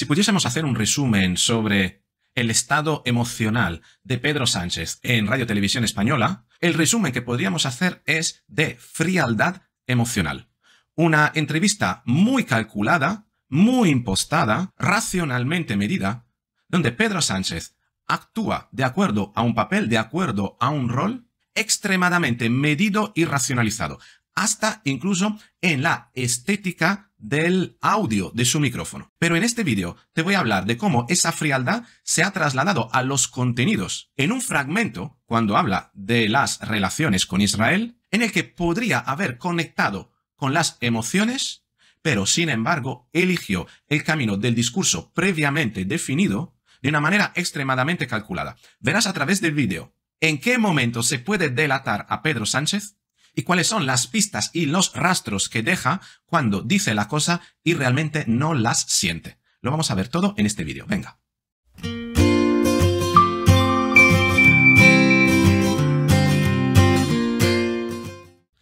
Si pudiésemos hacer un resumen sobre el estado emocional de Pedro Sánchez en Radio Televisión Española, el resumen que podríamos hacer es de frialdad emocional. Una entrevista muy calculada, muy impostada, racionalmente medida, donde Pedro Sánchez actúa de acuerdo a un papel, de acuerdo a un rol, extremadamente medido y racionalizado, hasta incluso en la estética del audio de su micrófono. Pero en este vídeo te voy a hablar de cómo esa frialdad se ha trasladado a los contenidos en un fragmento, cuando habla de las relaciones con Israel, en el que podría haber conectado con las emociones, pero sin embargo eligió el camino del discurso previamente definido de una manera extremadamente calculada. Verás a través del vídeo en qué momento se puede delatar a Pedro Sánchez y cuáles son las pistas y los rastros que deja cuando dice la cosa y realmente no las siente. Lo vamos a ver todo en este vídeo. Venga.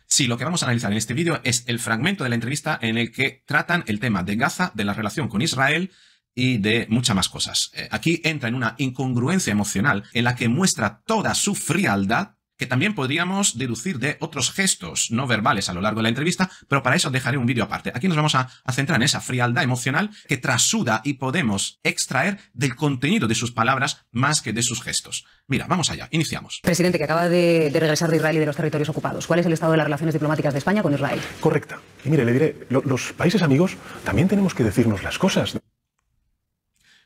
Sí, lo que vamos a analizar en este vídeo es el fragmento de la entrevista en el que tratan el tema de Gaza, de la relación con Israel y de muchas más cosas. Eh, aquí entra en una incongruencia emocional en la que muestra toda su frialdad que también podríamos deducir de otros gestos no verbales a lo largo de la entrevista, pero para eso dejaré un vídeo aparte. Aquí nos vamos a, centrar en esa frialdad emocional que trasuda y podemos extraer del contenido de sus palabras más que de sus gestos. Mira, vamos allá, iniciamos. Presidente, que acaba de, regresar de Israel y de los territorios ocupados, ¿cuál es el estado de las relaciones diplomáticas de España con Israel? Correcta. Y mire, le diré, los países amigos también tenemos que decirnos las cosas.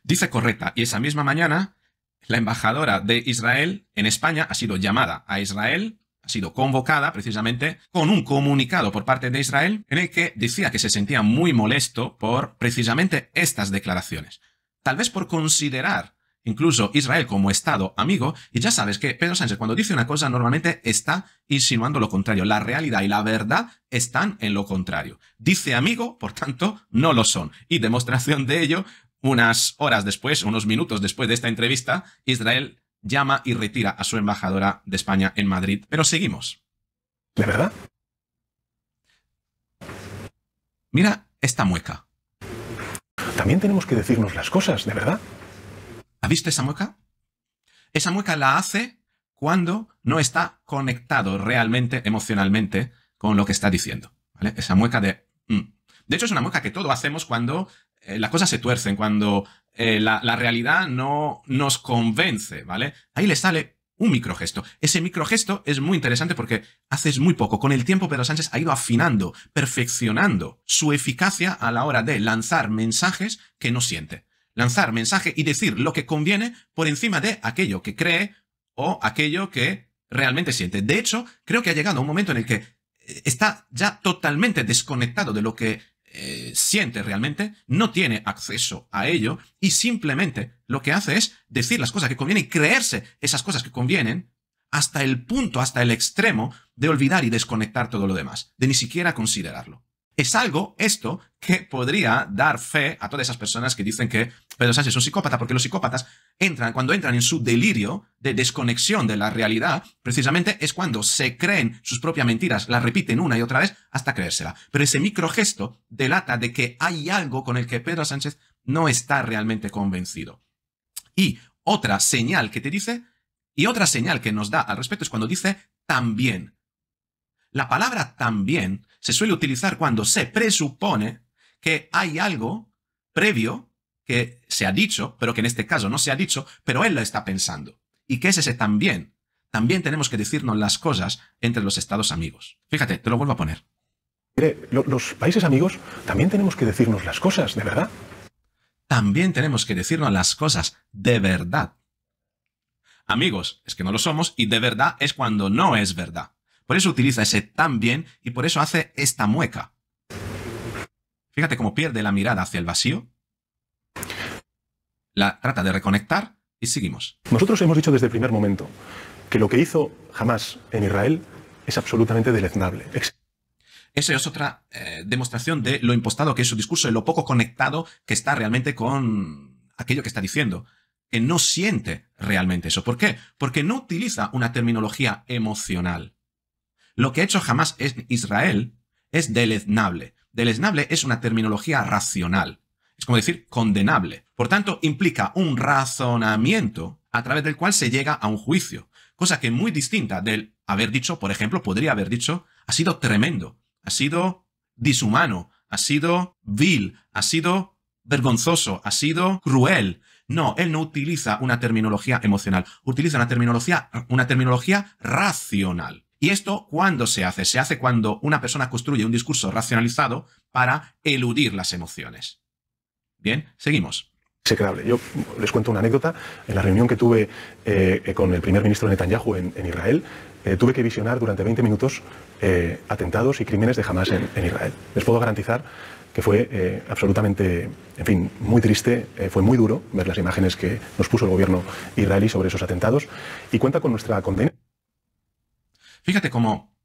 Dice correcta, y esa misma mañana la embajadora de Israel en España ha sido llamada a Israel ha sido convocada precisamente con un comunicado por parte de Israel en el que decía que se sentía muy molesto por precisamente estas declaraciones. Tal vez por considerar incluso Israel como Estado amigo, y ya sabes que Pedro Sánchez cuando dice una cosa normalmente está insinuando lo contrario. La realidad y la verdad están en lo contrario. Dice amigo, por tanto, no lo son. Y demostración de ello, unas horas después, unos minutos después de esta entrevista, Israel llama y retira a su embajadora de España en Madrid. Pero seguimos. ¿De verdad? Mira esta mueca. También tenemos que decirnos las cosas, ¿de verdad? ¿Ha visto esa mueca? Esa mueca la hace cuando no está conectado realmente emocionalmente con lo que está diciendo. ¿vale? Esa mueca de... Mm. De hecho, es una mueca que todo hacemos cuando eh, las cosas se tuercen, cuando eh, la, realidad no nos convence, ¿vale? Ahí le sale un microgesto. Ese microgesto es muy interesante porque haces muy poco. Con el tiempo Pedro Sánchez ha ido afinando, perfeccionando su eficacia a la hora de lanzar mensajes que no siente. Lanzar mensaje y decir lo que conviene por encima de aquello que cree o aquello que realmente siente. De hecho, creo que ha llegado un momento en el que eh, está ya totalmente desconectado de lo que eh, siente realmente, no tiene acceso a ello y simplemente lo que hace es decir las cosas que convienen y creerse esas cosas que convienen hasta el punto, hasta el extremo de olvidar y desconectar todo lo demás, de ni siquiera considerarlo es algo, esto, que podría dar fe a todas esas personas que dicen que Pedro Sánchez es un psicópata, porque los psicópatas entran, cuando entran en su delirio de desconexión de la realidad, precisamente es cuando se creen sus propias mentiras, las repiten una y otra vez hasta creérsela. Pero ese microgesto delata de que hay algo con el que Pedro Sánchez no está realmente convencido. Y otra señal que te dice, y otra señal que nos da al respecto es cuando dice también. La palabra también se suele utilizar cuando se presupone que hay algo previo que se ha dicho, pero que en este caso no se ha dicho, pero él lo está pensando. ¿Y qué es ese también? También tenemos que decirnos las cosas entre los estados amigos. Fíjate, te lo vuelvo a poner. Mire, los países amigos también tenemos que decirnos las cosas, de verdad. También tenemos que decirnos las cosas, de verdad. Amigos, es que no lo somos y de verdad es cuando no es verdad. Por eso utiliza ese tan bien y por eso hace esta mueca. Fíjate cómo pierde la mirada hacia el vacío. La trata de reconectar y seguimos. Nosotros hemos dicho desde el primer momento que lo que hizo jamás en Israel es absolutamente deleznable. Esa es otra eh, demostración de lo impostado que es su discurso y lo poco conectado que está realmente con aquello que está diciendo. Que no siente realmente eso. ¿Por qué? Porque no utiliza una terminología emocional. Lo que ha hecho jamás es Israel es deleznable. Deleznable es una terminología racional. Es como decir condenable. Por tanto, implica un razonamiento a través del cual se llega a un juicio. Cosa que es muy distinta del haber dicho, por ejemplo, podría haber dicho, ha sido tremendo, ha sido dishumano, ha sido vil, ha sido vergonzoso, ha sido cruel. No, él no utiliza una terminología emocional, utiliza una terminología, una terminología racional. ¿Y esto cuándo se hace? Se hace cuando una persona construye un discurso racionalizado para eludir las emociones. Bien, seguimos. Yo les cuento una anécdota. En la reunión que tuve eh, eh, con el primer ministro Netanyahu en, Israel, eh, tuve que visionar durante 20 minutos atentados y crímenes de Hamas en, Israel. Les puedo garantizar que fue absolutamente, en fin, muy triste, fue muy duro ver las imágenes que nos puso el gobierno israelí sobre esos atentados y cuenta con nuestra condena. Fíjate cómo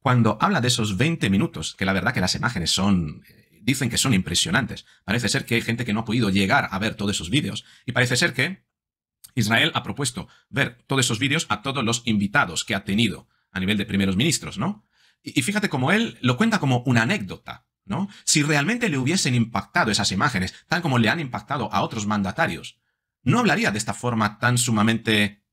cuando habla de esos 20 minutos, que la verdad que las imágenes son, eh, dicen que son impresionantes, parece ser que hay gente que no ha podido llegar a ver todos esos vídeos y parece ser que Israel ha propuesto ver todos esos vídeos a todos los invitados que ha tenido a nivel de primeros ministros, ¿no? Y, fíjate cómo él lo cuenta como una anécdota, ¿no? Si realmente le hubiesen impactado esas imágenes, tal como le han impactado a otros mandatarios, no hablaría de esta forma tan sumamente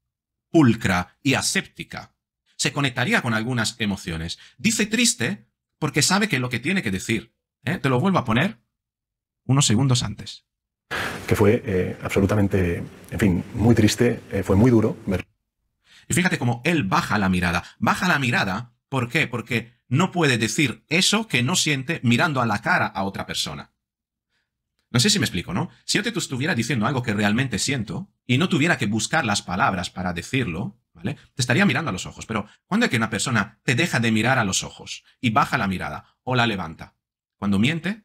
pulcra y aséptica se conectaría con algunas emociones. Dice triste porque sabe que lo que tiene que decir. ¿eh? Te lo vuelvo a poner unos segundos antes. Que fue eh, absolutamente, en fin, muy triste, eh, fue muy duro. Y fíjate cómo él baja la mirada. Baja la mirada, ¿por qué? Porque no puede decir eso que no siente mirando a la cara a otra persona. No sé si me explico, ¿no? Si yo te estuviera diciendo algo que realmente siento y no tuviera que buscar las palabras para decirlo, te estaría mirando a los ojos, pero ¿cuándo es que una persona te deja de mirar a los ojos y baja la mirada o la levanta? Cuando miente,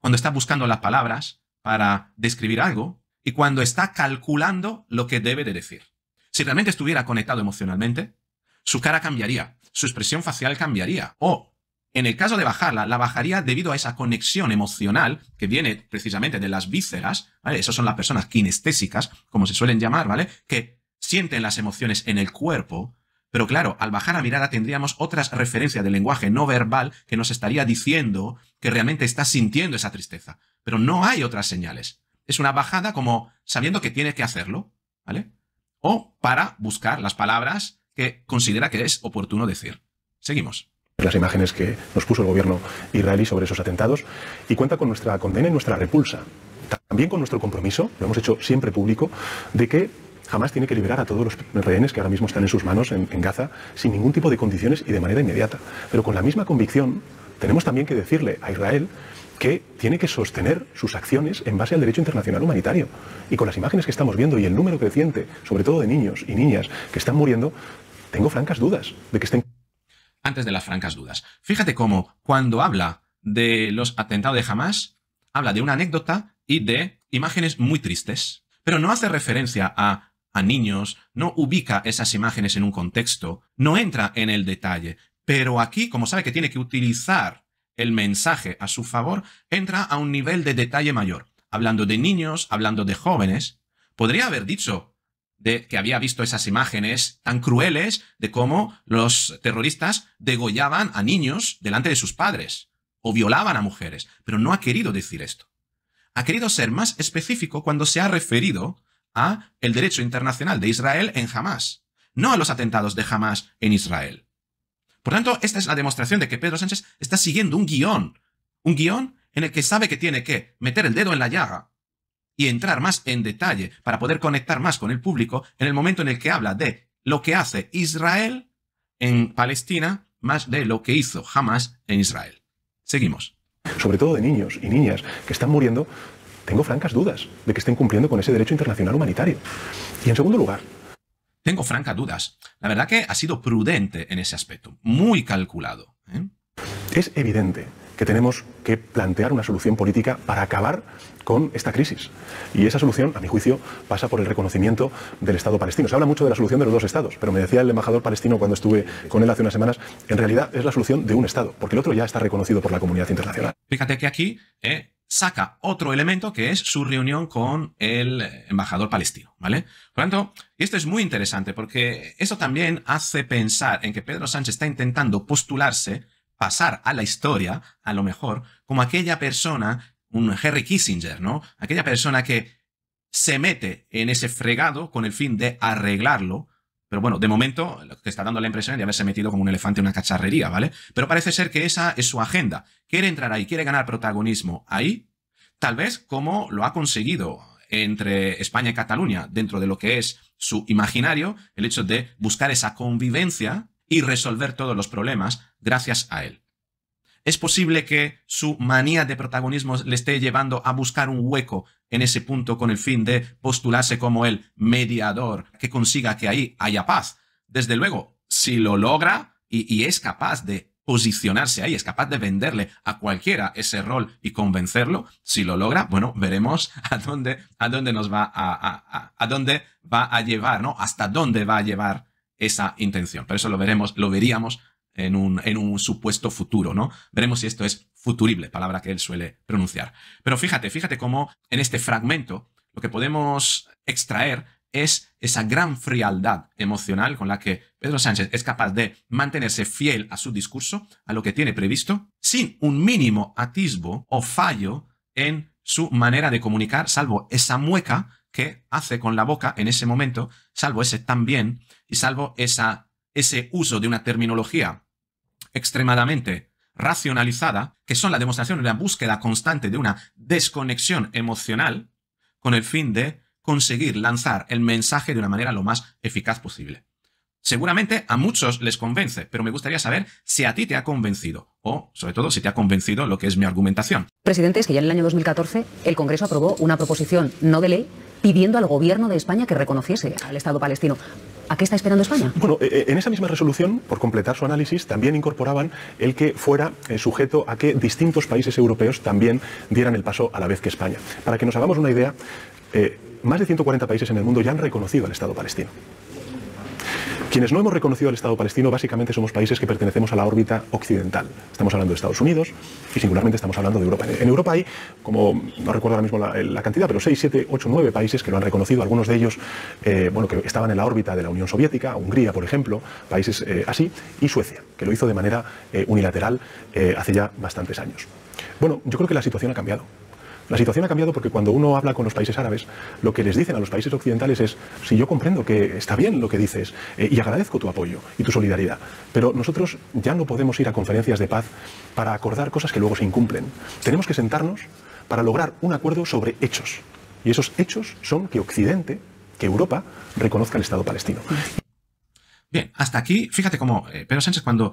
cuando está buscando las palabras para describir algo y cuando está calculando lo que debe de decir. Si realmente estuviera conectado emocionalmente, su cara cambiaría, su expresión facial cambiaría o, en el caso de bajarla, la bajaría debido a esa conexión emocional que viene precisamente de las vísceras, ¿vale? Esas son las personas kinestésicas, como se suelen llamar, ¿vale? Que sienten las emociones en el cuerpo, pero claro, al bajar la mirada tendríamos otras referencias del lenguaje no verbal que nos estaría diciendo que realmente está sintiendo esa tristeza. Pero no hay otras señales. Es una bajada como sabiendo que tiene que hacerlo, ¿vale? O para buscar las palabras que considera que es oportuno decir. Seguimos las imágenes que nos puso el gobierno israelí sobre esos atentados y cuenta con nuestra condena y nuestra repulsa. También con nuestro compromiso, lo hemos hecho siempre público, de que jamás tiene que liberar a todos los rehenes que ahora mismo están en sus manos en, Gaza sin ningún tipo de condiciones y de manera inmediata. Pero con la misma convicción tenemos también que decirle a Israel que tiene que sostener sus acciones en base al derecho internacional humanitario. Y con las imágenes que estamos viendo y el número creciente, sobre todo de niños y niñas que están muriendo, tengo francas dudas de que estén... Antes de las francas dudas, fíjate cómo cuando habla de los atentados de Hamas, habla de una anécdota y de imágenes muy tristes, pero no hace referencia a a niños, no ubica esas imágenes en un contexto, no entra en el detalle, pero aquí, como sabe que tiene que utilizar el mensaje a su favor, entra a un nivel de detalle mayor. Hablando de niños, hablando de jóvenes, podría haber dicho de que había visto esas imágenes tan crueles de cómo los terroristas degollaban a niños delante de sus padres o violaban a mujeres, pero no ha querido decir esto. Ha querido ser más específico cuando se ha referido a el derecho internacional de Israel en Hamas, no a los atentados de Hamas en Israel. Por tanto, esta es la demostración de que Pedro Sánchez está siguiendo un guión, un guión en el que sabe que tiene que meter el dedo en la llaga y entrar más en detalle para poder conectar más con el público en el momento en el que habla de lo que hace Israel en Palestina más de lo que hizo Hamas en Israel. Seguimos. Sobre todo de niños y niñas que están muriendo tengo francas dudas de que estén cumpliendo con ese derecho internacional humanitario. Y en segundo lugar, tengo francas dudas. La verdad que ha sido prudente en ese aspecto, muy calculado. ¿eh? Es evidente que tenemos que plantear una solución política para acabar con esta crisis. Y esa solución, a mi juicio, pasa por el reconocimiento del Estado palestino. Se habla mucho de la solución de los dos Estados, pero me decía el embajador palestino cuando estuve con él hace unas semanas, en realidad es la solución de un Estado, porque el otro ya está reconocido por la comunidad internacional. Fíjate que aquí eh, saca otro elemento que es su reunión con el eh, embajador palestino, ¿vale? Por lo tanto, esto es muy interesante porque eso también hace pensar en que Pedro Sánchez está intentando postularse, pasar a la historia, a lo mejor, como aquella persona, un Henry Kissinger, ¿no? Aquella persona que se mete en ese fregado con el fin de arreglarlo pero bueno, de momento lo que está dando la impresión es de haberse metido como un elefante en una cacharrería, ¿vale? Pero parece ser que esa es su agenda. Quiere entrar ahí, quiere ganar protagonismo ahí, tal vez como lo ha conseguido entre España y Cataluña, dentro de lo que es su imaginario, el hecho de buscar esa convivencia y resolver todos los problemas gracias a él es posible que su manía de protagonismo le esté llevando a buscar un hueco en ese punto con el fin de postularse como el mediador que consiga que ahí haya paz. Desde luego, si lo logra y, es capaz de posicionarse ahí, es capaz de venderle a cualquiera ese rol y convencerlo, si lo logra, bueno, veremos a dónde, a dónde nos va a, a, dónde va a llevar, ¿no? Hasta dónde va a llevar esa intención. Pero eso lo veremos, lo veríamos en un, en un supuesto futuro, ¿no? Veremos si esto es futurible, palabra que él suele pronunciar. Pero fíjate, fíjate cómo en este fragmento lo que podemos extraer es esa gran frialdad emocional con la que Pedro Sánchez es capaz de mantenerse fiel a su discurso, a lo que tiene previsto, sin un mínimo atisbo o fallo en su manera de comunicar, salvo esa mueca que hace con la boca en ese momento, salvo ese también y salvo esa ese uso de una terminología extremadamente racionalizada, que son la demostración de la búsqueda constante de una desconexión emocional con el fin de conseguir lanzar el mensaje de una manera lo más eficaz posible. Seguramente a muchos les convence, pero me gustaría saber si a ti te ha convencido o, sobre todo, si te ha convencido lo que es mi argumentación. Presidente, es que ya en el año 2014 el Congreso aprobó una proposición no de ley pidiendo al gobierno de España que reconociese al Estado palestino. ¿A qué está esperando España? Bueno, eh, eh, en esa misma resolución, por completar su análisis, también incorporaban el que fuera eh, sujeto a que distintos países europeos también dieran el paso a la vez que España. Para que nos hagamos una idea, más de 140 países en el mundo ya han reconocido al Estado palestino. Quienes no hemos reconocido al Estado palestino básicamente somos países que pertenecemos a la órbita occidental. Estamos hablando de Estados Unidos y singularmente estamos hablando de Europa. En Europa hay, como no recuerdo ahora mismo la, eh, cantidad, pero 6, 7, 8, 9 países que lo han reconocido, algunos de ellos eh, bueno, que estaban en la órbita de la Unión Soviética, Hungría, por ejemplo, países eh, así, y Suecia, que lo hizo de manera unilateral hace ya bastantes años. Bueno, yo creo que la situación ha cambiado. La situación ha cambiado porque cuando uno habla con los países árabes, lo que les dicen a los países occidentales es, si yo comprendo que está bien lo que dices eh, y agradezco tu apoyo y tu solidaridad, pero nosotros ya no podemos ir a conferencias de paz para acordar cosas que luego se incumplen. Tenemos que sentarnos para lograr un acuerdo sobre hechos. Y esos hechos son que Occidente, que Europa, reconozca el Estado palestino. Bien, hasta aquí, fíjate cómo eh, Pedro Sánchez cuando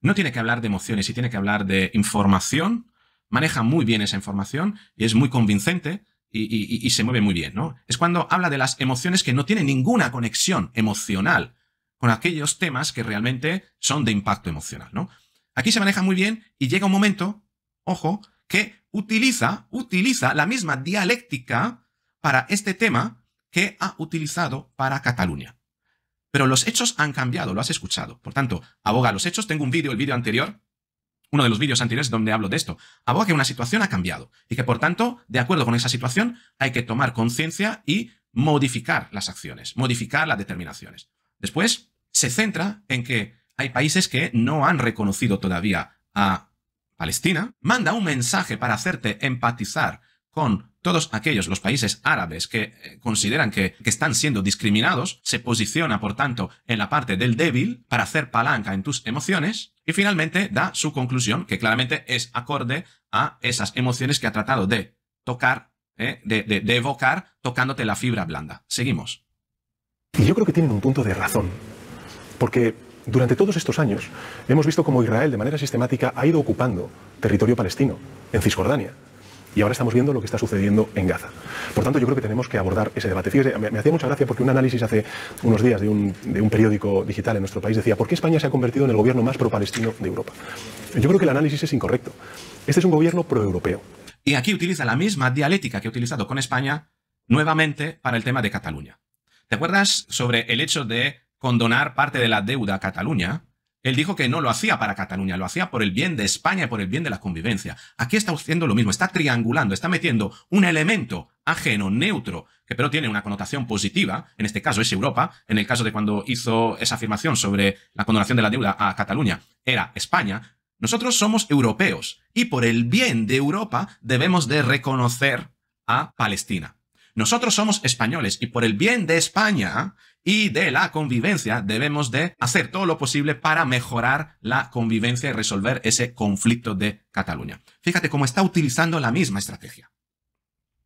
no tiene que hablar de emociones y tiene que hablar de información, maneja muy bien esa información, es muy convincente y, se mueve muy bien, ¿no? Es cuando habla de las emociones que no tienen ninguna conexión emocional con aquellos temas que realmente son de impacto emocional, ¿no? Aquí se maneja muy bien y llega un momento, ojo, que utiliza, utiliza la misma dialéctica para este tema que ha utilizado para Cataluña. Pero los hechos han cambiado, lo has escuchado. Por tanto, aboga los hechos. Tengo un vídeo, el vídeo anterior, uno de los vídeos anteriores donde hablo de esto. Aboga que una situación ha cambiado y que, por tanto, de acuerdo con esa situación, hay que tomar conciencia y modificar las acciones, modificar las determinaciones. Después, se centra en que hay países que no han reconocido todavía a Palestina, manda un mensaje para hacerte empatizar con todos aquellos los países árabes que eh, consideran que, que, están siendo discriminados, se posiciona, por tanto, en la parte del débil para hacer palanca en tus emociones y finalmente da su conclusión, que claramente es acorde a esas emociones que ha tratado de tocar, eh, de, de, de evocar, tocándote la fibra blanda. Seguimos. Y yo creo que tienen un punto de razón, porque durante todos estos años hemos visto cómo Israel de manera sistemática ha ido ocupando territorio palestino en Cisjordania y ahora estamos viendo lo que está sucediendo en Gaza. Por tanto, yo creo que tenemos que abordar ese debate. me, hacía mucha gracia porque un análisis hace unos días de un, de un, periódico digital en nuestro país decía, ¿por qué España se ha convertido en el gobierno más pro-palestino de Europa? Yo creo que el análisis es incorrecto. Este es un gobierno pro-europeo. Y aquí utiliza la misma dialéctica que ha utilizado con España nuevamente para el tema de Cataluña. ¿Te acuerdas sobre el hecho de condonar parte de la deuda a Cataluña? Él dijo que no lo hacía para Cataluña, lo hacía por el bien de España y por el bien de la convivencia. Aquí está haciendo lo mismo, está triangulando, está metiendo un elemento ajeno, neutro, que pero tiene una connotación positiva, en este caso es Europa, en el caso de cuando hizo esa afirmación sobre la condonación de la deuda a Cataluña, era España. Nosotros somos europeos y por el bien de Europa debemos de reconocer a Palestina. Nosotros somos españoles y por el bien de España y de la convivencia debemos de hacer todo lo posible para mejorar la convivencia y resolver ese conflicto de Cataluña. Fíjate cómo está utilizando la misma estrategia.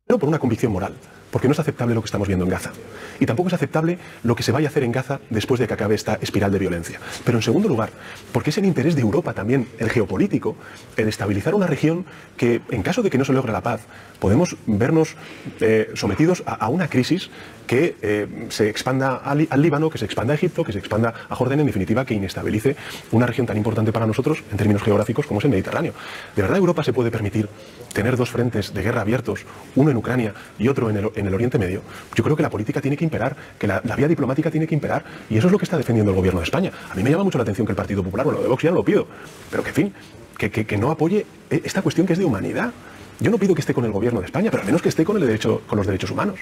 Pero por una convicción moral porque no es aceptable lo que estamos viendo en Gaza. Y tampoco es aceptable lo que se vaya a hacer en Gaza después de que acabe esta espiral de violencia. Pero en segundo lugar, porque es el interés de Europa también, el geopolítico, el estabilizar una región que, en caso de que no se logre la paz, podemos vernos eh, sometidos a, una crisis que eh, se expanda al, Líbano, que se expanda a Egipto, que se expanda a Jordania, en definitiva, que inestabilice una región tan importante para nosotros en términos geográficos como es el Mediterráneo. ¿De verdad Europa se puede permitir tener dos frentes de guerra abiertos, uno en Ucrania y otro en el, en en el Oriente Medio, yo creo que la política tiene que imperar, que la, vía diplomática tiene que imperar, y eso es lo que está defendiendo el gobierno de España. A mí me llama mucho la atención que el Partido Popular, bueno, de Vox ya no lo pido, pero que, en fin, que, no apoye e, esta cuestión que es de humanidad. Yo no pido que esté con el gobierno de España, pero al menos que esté con, con los derechos humanos.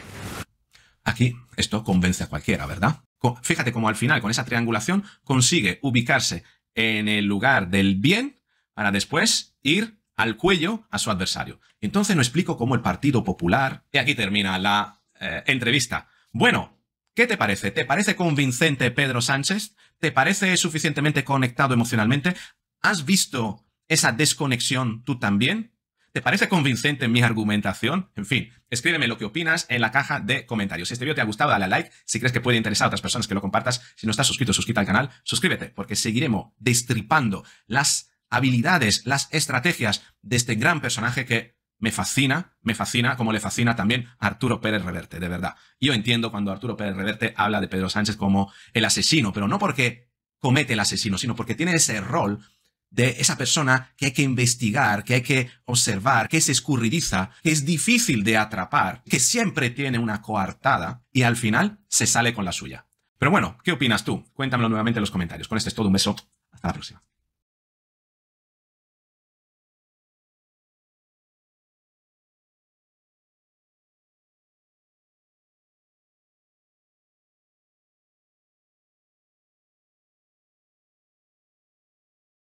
Aquí esto convence a cualquiera, ¿verdad? Fíjate cómo al final, con esa triangulación, consigue ubicarse en el lugar del bien para después ir al cuello a su adversario. Entonces no explico cómo el Partido Popular... Y aquí termina la eh, entrevista. Bueno, ¿qué te parece? ¿Te parece convincente Pedro Sánchez? ¿Te parece suficientemente conectado emocionalmente? ¿Has visto esa desconexión tú también? ¿Te parece convincente mi argumentación? En fin, escríbeme lo que opinas en la caja de comentarios. Si este vídeo te ha gustado, dale like. Si crees que puede interesar a otras personas que lo compartas, si no estás suscrito, suscríbete al canal, suscríbete, porque seguiremos destripando las habilidades, las estrategias de este gran personaje que me fascina, me fascina, como le fascina también Arturo Pérez Reverte, de verdad. Yo entiendo cuando Arturo Pérez Reverte habla de Pedro Sánchez como el asesino, pero no porque comete el asesino, sino porque tiene ese rol de esa persona que hay que investigar, que hay que observar, que es escurridiza, que es difícil de atrapar, que siempre tiene una coartada y al final se sale con la suya. Pero bueno, ¿qué opinas tú? Cuéntamelo nuevamente en los comentarios. Con este es todo, un beso. Hasta la próxima.